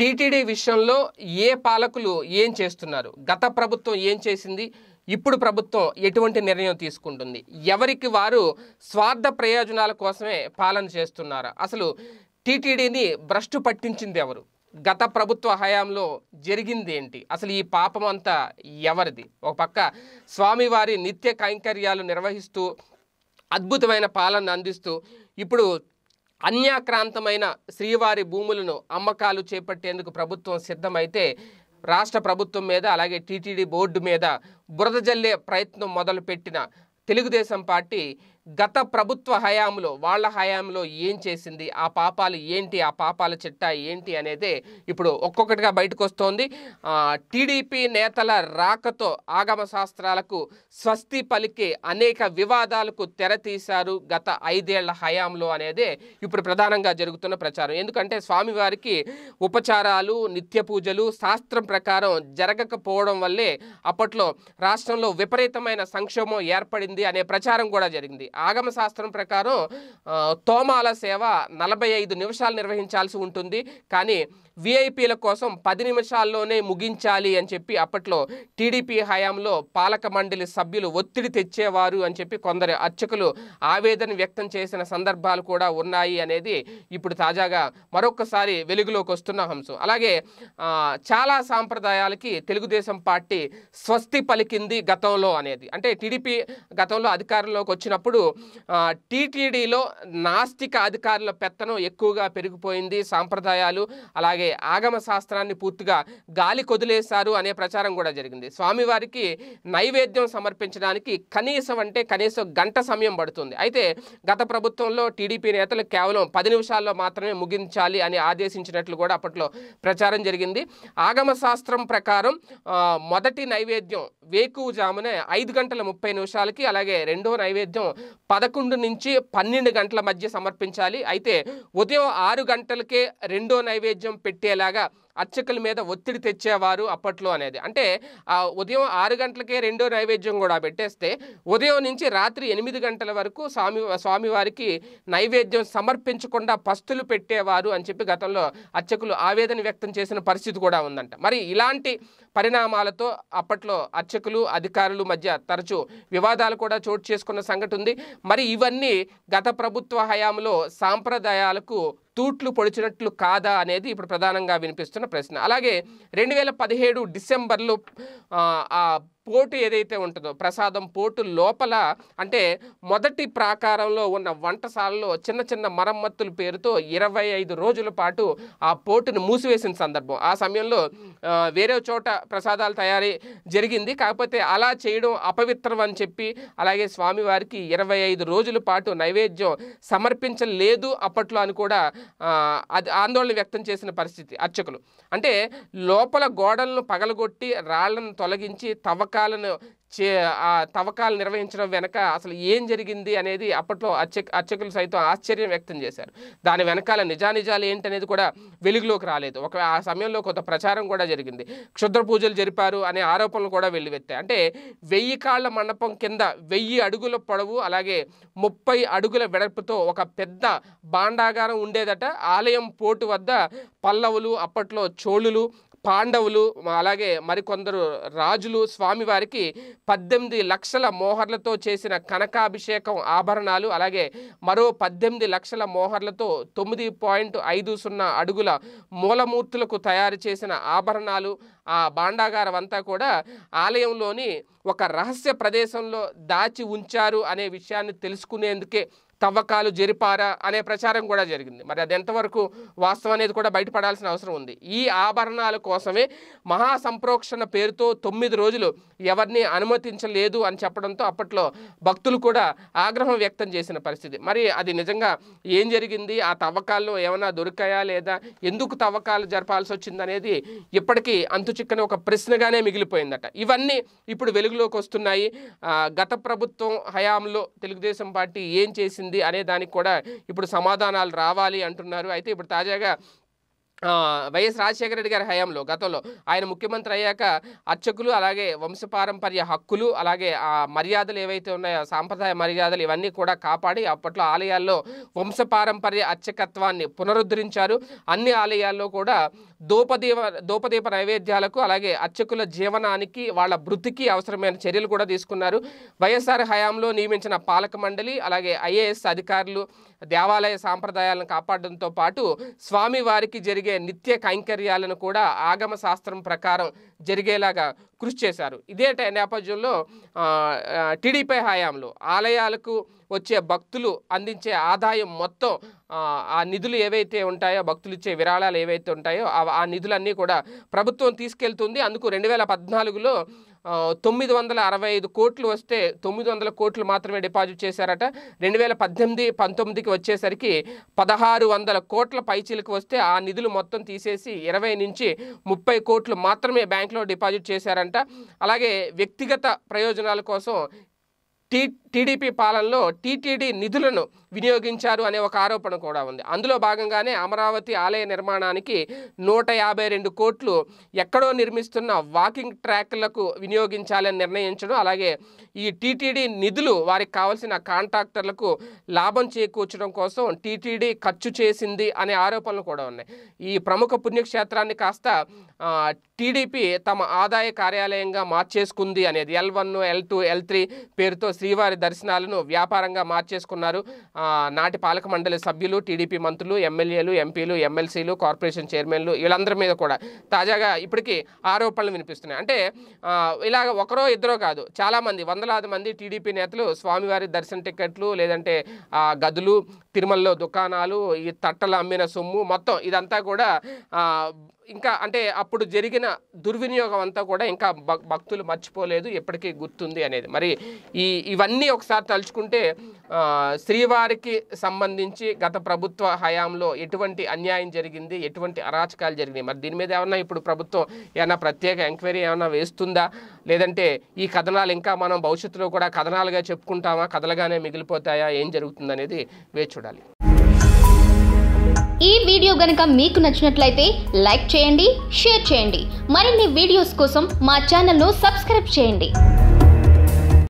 TTD విషయంలో ఏ పాలకులు ఏం చేస్తున్నారు గత ప్రభుత్వం ఏం చేసింది ఇప్పుడు ప్రభుత్వం ఎటువంటి నిర్ణయం తీసుకుంటుంది ఎవరికి వారు స్వార్థ ప్రయోజనాల కోసమే పాలన చేస్తున్నారు అసలు టీటీడీని భ్రష్టు పట్టించింది ఎవరు గత ప్రభుత్వ హయాంలో జరిగింది ఏంటి అసలు ఈ పాపం అంతా ఎవరిది ఒక పక్క స్వామివారి నిత్య కైంకర్యాలు నిర్వహిస్తూ అద్భుతమైన పాలన అందిస్తూ ఇప్పుడు అన్యాక్రాంతమైన శ్రీవారి భూములను అమ్మకాలు చేపట్టేందుకు ప్రభుత్వం సిద్ధమైతే రాష్ట్ర ప్రభుత్వం మీద అలాగే టీటీడీ బోర్డు మీద బురద జల్లే ప్రయత్నం మొదలుపెట్టిన తెలుగుదేశం పార్టీ గత ప్రభుత్వ హయాంలో వాళ్ళ హయాంలో ఏం చేసింది ఆ పాపాలు ఏంటి ఆ పాపాల చిట్టా ఏంటి అనేది ఇప్పుడు ఒక్కొక్కటిగా బయటకు వస్తోంది టీడీపీ నేతల రాకతో ఆగమ శాస్త్రాలకు స్వస్తి పలికి అనేక వివాదాలకు తెరతీశారు గత ఐదేళ్ల హయాంలో అనేది ఇప్పుడు ప్రధానంగా జరుగుతున్న ప్రచారం ఎందుకంటే స్వామివారికి ఉపచారాలు నిత్య పూజలు శాస్త్రం ప్రకారం జరగకపోవడం వల్లే అప్పట్లో రాష్ట్రంలో విపరీతమైన సంక్షోభం ఏర్పడింది అనే ప్రచారం కూడా జరిగింది ఆగమ శాస్త్రం ప్రకారం తోమాల సేవ నలభై ఐదు నిమిషాలు నిర్వహించాల్సి ఉంటుంది కానీ విఐపీల కోసం పది నిమిషాల్లోనే ముగించాలి అని చెప్పి అప్పట్లో టీడీపీ హయాంలో పాలక మండలి సభ్యులు ఒత్తిడి తెచ్చేవారు అని చెప్పి కొందరు అర్చకులు ఆవేదన వ్యక్తం చేసిన సందర్భాలు కూడా ఉన్నాయి అనేది ఇప్పుడు తాజాగా మరొకసారి వెలుగులోకి వస్తున్న అంశం అలాగే చాలా సాంప్రదాయాలకి తెలుగుదేశం పార్టీ స్వస్తి పలికింది గతంలో అనేది అంటే టీడీపీ గతంలో అధికారంలోకి వచ్చినప్పుడు ఇప్పుడు టీటీడీలో నాస్తిక అధికారుల పెత్తనం ఎక్కువగా పెరిగిపోయింది సాంప్రదాయాలు అలాగే ఆగమ శాస్త్రాన్ని పూర్తిగా గాలి కొదిలేశారు అనే ప్రచారం కూడా జరిగింది స్వామివారికి నైవేద్యం సమర్పించడానికి కనీసం అంటే కనీసం గంట సమయం పడుతుంది అయితే గత ప్రభుత్వంలో టీడీపీ నేతలు కేవలం పది నిమిషాల్లో మాత్రమే ముగించాలి అని ఆదేశించినట్లు కూడా అప్పట్లో ప్రచారం జరిగింది ఆగమ శాస్త్రం ప్రకారం మొదటి నైవేద్యం వేకువజామునే జామునే ఐదు గంటల ముప్పై నిమిషాలకి అలాగే రెండో నైవేద్యం పదకొండు నుంచి పన్నెండు గంటల మధ్య సమర్పించాలి అయితే ఉదయం ఆరు గంటలకే రెండో నైవేద్యం పెట్టేలాగా అర్చకుల మీద ఒత్తిడి తెచ్చేవారు అప్పట్లో అనేది అంటే ఆ ఉదయం ఆరు గంటలకే రెండో నైవేద్యం కూడా పెట్టేస్తే ఉదయం నుంచి రాత్రి ఎనిమిది గంటల వరకు స్వామి స్వామివారికి నైవేద్యం సమర్పించకుండా పస్తులు పెట్టేవారు అని చెప్పి గతంలో అర్చకులు ఆవేదన వ్యక్తం చేసిన పరిస్థితి కూడా ఉందంట మరి ఇలాంటి పరిణామాలతో అప్పట్లో అర్చకులు అధికారులు మధ్య తరచూ వివాదాలు కూడా చోటు చేసుకున్న సంగతి ఉంది మరి ఇవన్నీ గత ప్రభుత్వ హయాంలో సాంప్రదాయాలకు తూట్లు పొడిచినట్లు కాదా అనేది ఇప్పుడు ప్రధానంగా వినిపిస్తున్న ప్రశ్న అలాగే రెండు వేల పదిహేడు డిసెంబర్లో పోటు ఏదైతే ఉంటుందో ప్రసాదం పోటు లోపల అంటే మొదటి ప్రాకారంలో ఉన్న వంటశాలలో చిన్న చిన్న మరమ్మతుల పేరుతో ఇరవై ఐదు రోజుల పాటు ఆ పోటును మూసివేసిన సందర్భం ఆ సమయంలో వేరే చోట ప్రసాదాలు తయారీ జరిగింది కాకపోతే అలా చేయడం అపవిత్రం అని చెప్పి అలాగే స్వామివారికి ఇరవై ఐదు రోజుల పాటు నైవేద్యం సమర్పించలేదు అప్పట్లో అని కూడా అది ఆందోళన వ్యక్తం చేసిన పరిస్థితి అర్చకులు అంటే లోపల గోడలను పగలగొట్టి రాళ్లను తొలగించి తవ్వక తవ్వకాలను చే ఆ తవ్వకాలు నిర్వహించడం వెనక అసలు ఏం జరిగింది అనేది అప్పట్లో అర్చక అర్చకులు సైతం ఆశ్చర్యం వ్యక్తం చేశారు దాని వెనకాల నిజానిజాలు ఏంటనేది కూడా వెలుగులోకి రాలేదు ఒక ఆ సమయంలో కొంత ప్రచారం కూడా జరిగింది క్షుద్ర పూజలు జరిపారు అనే ఆరోపణలు కూడా వెళ్ళివెత్తాయి అంటే వెయ్యి కాళ్ళ మండపం కింద వెయ్యి అడుగుల పొడవు అలాగే ముప్పై అడుగుల వెడల్పుతో ఒక పెద్ద బాండాగారం ఉండేదట ఆలయం పోటు వద్ద పల్లవులు అప్పట్లో చోళులు పాండవులు అలాగే మరికొందరు రాజులు స్వామివారికి పద్దెనిమిది లక్షల మోహర్లతో చేసిన కనకాభిషేకం ఆభరణాలు అలాగే మరో పద్దెనిమిది లక్షల మోహర్లతో తొమ్మిది పాయింట్ ఐదు సున్నా అడుగుల మూలమూర్తులకు తయారు చేసిన ఆభరణాలు ఆ బాండాగారం అంతా కూడా ఆలయంలోని ఒక రహస్య ప్రదేశంలో దాచి ఉంచారు అనే విషయాన్ని తెలుసుకునేందుకే తవ్వకాలు జరిపారా అనే ప్రచారం కూడా జరిగింది మరి అది ఎంతవరకు వాస్తవం అనేది కూడా బయటపడాల్సిన అవసరం ఉంది ఈ ఆభరణాల కోసమే మహాసంప్రోక్షణ పేరుతో తొమ్మిది రోజులు ఎవరిని అనుమతించలేదు అని చెప్పడంతో అప్పట్లో భక్తులు కూడా ఆగ్రహం వ్యక్తం చేసిన పరిస్థితి మరి అది నిజంగా ఏం జరిగింది ఆ తవ్వకాల్లో ఏమైనా దొరికాయా లేదా ఎందుకు తవ్వకాలు జరపాల్సి వచ్చిందనేది ఇప్పటికీ చిక్కని ఒక ప్రశ్నగానే మిగిలిపోయిందట ఇవన్నీ ఇప్పుడు వెలుగులోకి వస్తున్నాయి గత ప్రభుత్వం హయాంలో తెలుగుదేశం పార్టీ ఏం చేసింది ఉంది అనే దానికి కూడా ఇప్పుడు సమాధానాలు రావాలి అంటున్నారు అయితే ఇప్పుడు తాజాగా వైఎస్ రాజశేఖర రెడ్డి గారి హయాంలో గతంలో ఆయన ముఖ్యమంత్రి అయ్యాక అర్చకులు అలాగే వంశపారంపర్య హక్కులు అలాగే ఆ మర్యాదలు ఏవైతే ఉన్నాయో సాంప్రదాయ మర్యాదలు ఇవన్నీ కూడా కాపాడి అప్పట్లో ఆలయాల్లో వంశపారంపర్య అర్చకత్వాన్ని పునరుద్ధరించారు అన్ని ఆలయాల్లో కూడా దోపదీప దోపదీప నైవేద్యాలకు అలాగే అర్చకుల జీవనానికి వాళ్ళ వృత్తికి అవసరమైన చర్యలు కూడా తీసుకున్నారు వైఎస్ఆర్ హయాంలో నియమించిన పాలక మండలి అలాగే ఐఏఎస్ అధికారులు దేవాలయ సాంప్రదాయాలను కాపాడడంతో పాటు స్వామివారికి జరిగే నిత్య కైంకర్యాలను కూడా ఆగమ శాస్త్రం ప్రకారం జరిగేలాగా కృషి చేశారు ఇదే నేపథ్యంలో టీడీపీ హయాంలో ఆలయాలకు వచ్చే భక్తులు అందించే ఆదాయం మొత్తం ఆ నిధులు ఏవైతే ఉంటాయో భక్తులు ఇచ్చే విరాళాలు ఏవైతే ఉంటాయో ఆ నిధులన్నీ కూడా ప్రభుత్వం తీసుకెళ్తుంది అందుకు రెండు వేల పద్నాలుగులో తొమ్మిది వందల అరవై ఐదు కోట్లు వస్తే తొమ్మిది వందల కోట్లు మాత్రమే డిపాజిట్ చేశారట రెండు వేల పద్దెనిమిది పంతొమ్మిదికి వచ్చేసరికి పదహారు వందల కోట్ల పైచీలకు వస్తే ఆ నిధులు మొత్తం తీసేసి ఇరవై నుంచి ముప్పై కోట్లు మాత్రమే బ్యాంకులో డిపాజిట్ చేశారంట అలాగే వ్యక్తిగత ప్రయోజనాల కోసం టీ టీడీపీ పాలనలో టీటీడీ నిధులను వినియోగించారు అనే ఒక ఆరోపణ కూడా ఉంది అందులో భాగంగానే అమరావతి ఆలయ నిర్మాణానికి నూట యాభై రెండు కోట్లు ఎక్కడో నిర్మిస్తున్న వాకింగ్ ట్రాక్లకు వినియోగించాలని నిర్ణయించడం అలాగే ఈ టీటీడీ నిధులు వారికి కావాల్సిన కాంట్రాక్టర్లకు లాభం చేకూర్చడం కోసం టీటీడీ ఖర్చు చేసింది అనే ఆరోపణలు కూడా ఉన్నాయి ఈ ప్రముఖ పుణ్యక్షేత్రాన్ని కాస్త టీడీపీ తమ ఆదాయ కార్యాలయంగా మార్చేసుకుంది అనేది L one L two L three పేరుతో శ్రీవారి దర్శనాలను వ్యాపారంగా మార్చేసుకున్నారు నాటి పాలక మండలి సభ్యులు టీడీపీ మంత్రులు ఎమ్మెల్యేలు ఎంపీలు ఎమ్మెల్సీలు కార్పొరేషన్ చైర్మన్లు వీళ్ళందరి మీద కూడా తాజాగా ఇప్పటికీ ఆరోపణలు వినిపిస్తున్నాయి అంటే ఇలాగ ఒకరో ఇద్దరో కాదు చాలామంది వందలాది మంది టీడీపీ నేతలు స్వామివారి దర్శన టికెట్లు లేదంటే గదులు తిరుమలలో దుకాణాలు ఈ తట్టలు అమ్మిన సొమ్ము మొత్తం ఇదంతా కూడా ఇంకా అంటే అప్పుడు జరిగిన దుర్వినియోగం అంతా కూడా ఇంకా భక్తులు మర్చిపోలేదు ఎప్పటికీ గుర్తుంది అనేది మరి ఈ ఇవన్నీ ఒకసారి తలుచుకుంటే శ్రీవారికి సంబంధించి గత ప్రభుత్వ హయాంలో ఎటువంటి అన్యాయం జరిగింది ఎటువంటి అరాచకాలు జరిగినాయి మరి దీని మీద ఏమన్నా ఇప్పుడు ప్రభుత్వం ఏమైనా ప్రత్యేక ఎంక్వైరీ ఏమైనా వేస్తుందా లేదంటే ఈ కథనాలు ఇంకా మనం భవిష్యత్తులో కూడా కథనాలుగా చెప్పుకుంటామా కథలుగానే మిగిలిపోతాయా ఏం అనేది వేచి చూడాలి ఈ వీడియో గనక మీకు నచ్చినట్లయితే లైక్ చేయండి షేర్ చేయండి మరిన్ని వీడియోస్ కోసం మా ఛానల్ను సబ్స్క్రైబ్ చేయండి